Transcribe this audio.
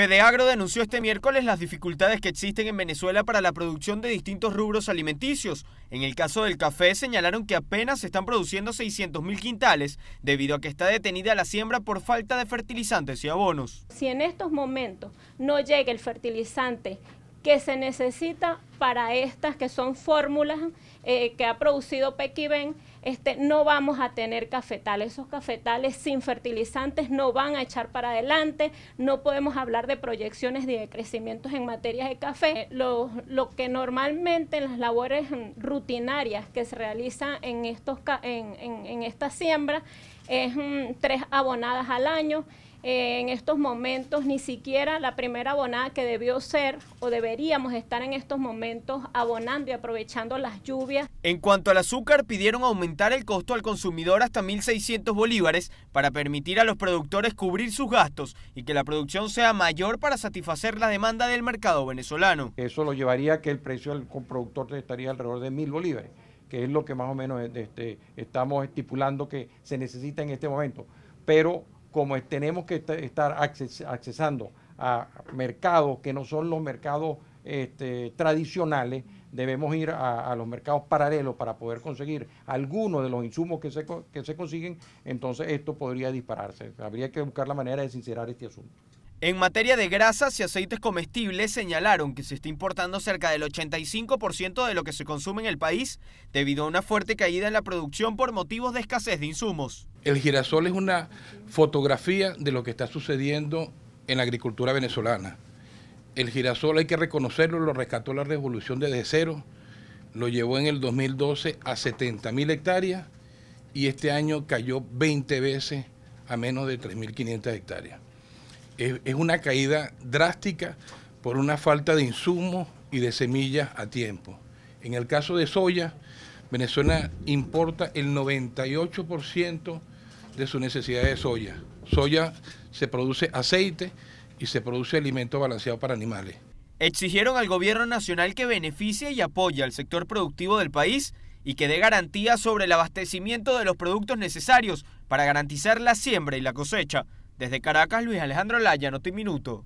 Fedeagro denunció este miércoles las dificultades que existen en Venezuela para la producción de distintos rubros alimenticios. En el caso del café señalaron que apenas se están produciendo 600.000 quintales debido a que está detenida la siembra por falta de fertilizantes y abonos. Si en estos momentos no llega el fertilizante que se necesita para estas que son fórmulas eh, que ha producido Pequiven, este, no vamos a tener cafetales. Esos cafetales sin fertilizantes no van a echar para adelante, no podemos hablar de proyecciones ni de crecimientos en materia de café. Eh, lo, que normalmente en las labores mm, rutinarias que se realizan en, estos, en, en, esta siembra es mm, tres abonadas al año en estos momentos ni siquiera la primera abonada que debió ser o deberíamos estar en estos momentos abonando y aprovechando las lluvias. En cuanto al azúcar, pidieron aumentar el costo al consumidor hasta 1.600 bolívares para permitir a los productores cubrir sus gastos y que la producción sea mayor para satisfacer la demanda del mercado venezolano. Eso lo llevaría a que el precio del productor estaría alrededor de 1.000 bolívares, que es lo que más o menos este, estamos estipulando que se necesita en este momento. Pero como tenemos que estar accesando a mercados que no son los mercados este, tradicionales, debemos ir a, los mercados paralelos para poder conseguir algunos de los insumos que se consiguen, entonces esto podría dispararse. Habría que buscar la manera de sincerar este asunto. En materia de grasas y aceites comestibles, señalaron que se está importando cerca del 85% de lo que se consume en el país debido a una fuerte caída en la producción por motivos de escasez de insumos. El girasol es una fotografía de lo que está sucediendo en la agricultura venezolana. El girasol hay que reconocerlo, lo rescató la revolución desde cero, lo llevó en el 2012 a 70.000 hectáreas y este año cayó 20 veces a menos de 3.500 hectáreas es, una caída drástica por una falta de insumos y de semillas a tiempo. En el caso de soya, Venezuela importa el 98% de su necesidad de soya. Soya se produce aceite y se produce alimento balanceado para animales. Exigieron al gobierno nacional que beneficie y apoye al sector productivo del país y que dé garantías sobre el abastecimiento de los productos necesarios para garantizar la siembra y la cosecha. Desde Caracas, Luis Alejandro Laya, te Minuto.